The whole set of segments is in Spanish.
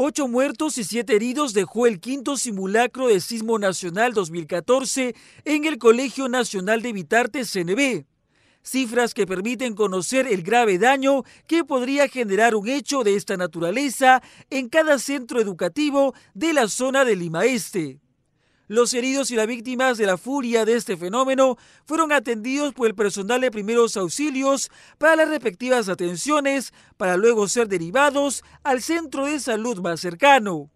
Ocho muertos y siete heridos dejó el quinto simulacro de Sismo Nacional 2014 en el Colegio Nacional de Vitarte CNB. Cifras que permiten conocer el grave daño que podría generar un hecho de esta naturaleza en cada centro educativo de la zona de Lima Este. Los heridos y las víctimas de la furia de este fenómeno fueron atendidos por el personal de primeros auxilios para las respectivas atenciones para luego ser derivados al centro de salud más cercano.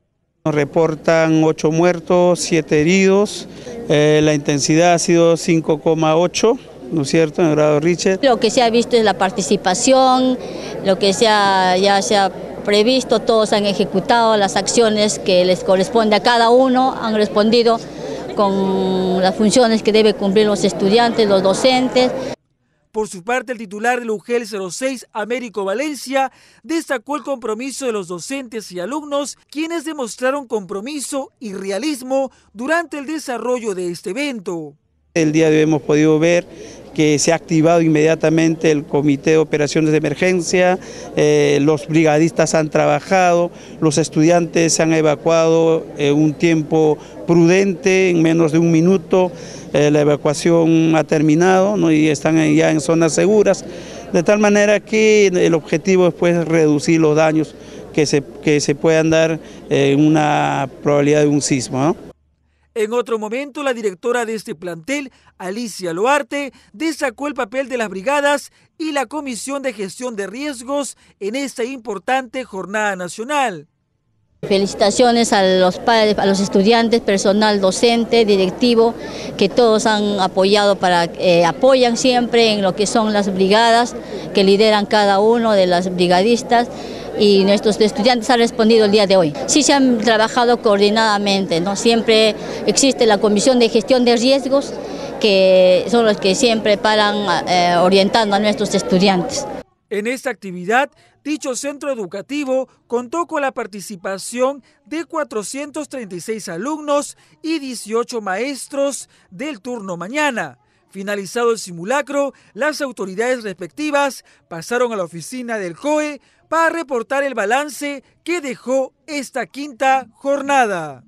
Nos reportan ocho muertos, siete heridos, eh, la intensidad ha sido 5,8. ¿no es cierto?, en el grado Richard. Lo que se ha visto es la participación, lo que sea, ya se ha previsto, todos han ejecutado las acciones que les corresponde a cada uno, han respondido con las funciones que deben cumplir los estudiantes, los docentes. Por su parte, el titular del UGEL 06, Américo Valencia, destacó el compromiso de los docentes y alumnos, quienes demostraron compromiso y realismo durante el desarrollo de este evento. El día de hoy hemos podido ver que se ha activado inmediatamente el Comité de Operaciones de Emergencia, eh, los brigadistas han trabajado, los estudiantes se han evacuado en un tiempo prudente, en menos de un minuto, eh, la evacuación ha terminado y están ya en zonas seguras, de tal manera que el objetivo es pues, reducir los daños que se, se puedan dar en una probabilidad de un sismo. En otro momento, la directora de este plantel, Alicia Loarte, destacó el papel de las brigadas y la Comisión de Gestión de Riesgos en esta importante jornada nacional. Felicitaciones a los padres, a los estudiantes, personal docente, directivo, que todos han apoyado para, eh, apoyan siempre en lo que son las brigadas que lideran cada uno de las brigadistas y nuestros estudiantes han respondido el día de hoy. Sí se han trabajado coordinadamente, ¿no? siempre existe la Comisión de Gestión de Riesgos, que son los que siempre paran eh, orientando a nuestros estudiantes. En esta actividad, dicho centro educativo contó con la participación de 436 alumnos y 18 maestros del turno mañana. Finalizado el simulacro, las autoridades respectivas pasaron a la oficina del COE para reportar el balance que dejó esta quinta jornada.